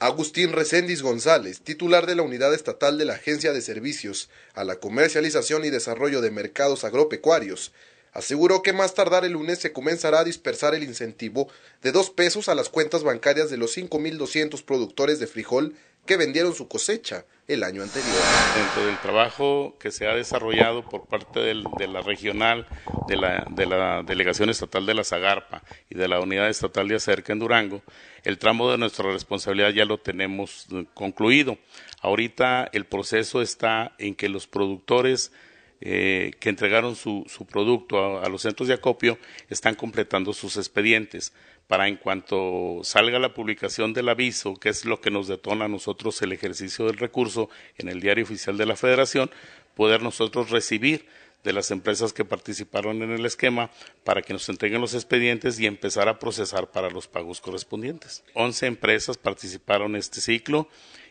Agustín Recendis González, titular de la Unidad Estatal de la Agencia de Servicios a la Comercialización y Desarrollo de Mercados Agropecuarios, aseguró que más tardar el lunes se comenzará a dispersar el incentivo de dos pesos a las cuentas bancarias de los 5.200 productores de frijol que vendieron su cosecha el año anterior. Dentro del trabajo que se ha desarrollado por parte de la regional, de la, de la delegación estatal de la Zagarpa y de la unidad estatal de Acerca en Durango, el tramo de nuestra responsabilidad ya lo tenemos eh, concluido. Ahorita el proceso está en que los productores eh, que entregaron su, producto a, los centros de acopio están completando sus expedientes para en cuanto salga la publicación del aviso, que es lo que nos detona a nosotros el ejercicio del recurso en el diario oficial de la Federación, poder nosotros recibir de las empresas que participaron en el esquema para que nos entreguen los expedientes y empezar a procesar para los pagos correspondientes. Once empresas participaron en este ciclo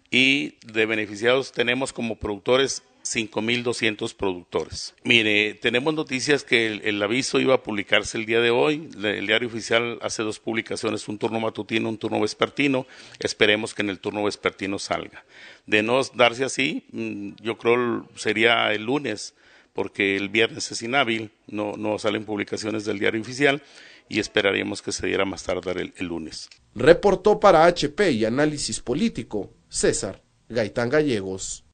y de beneficiados tenemos como productores 5.200 productores. Mire, tenemos noticias que el, aviso iba a publicarse el día de hoy. El, diario oficial hace dos publicaciones, un turno matutino, un turno vespertino. Esperemos que en el turno vespertino salga. De no darse así, mm, yo creo sería el lunes, porque el viernes es inhábil, no, salen publicaciones del diario oficial y esperaríamos que se diera más tarde el lunes. Reportó para HP y Análisis Político César Gaitán Gallegos.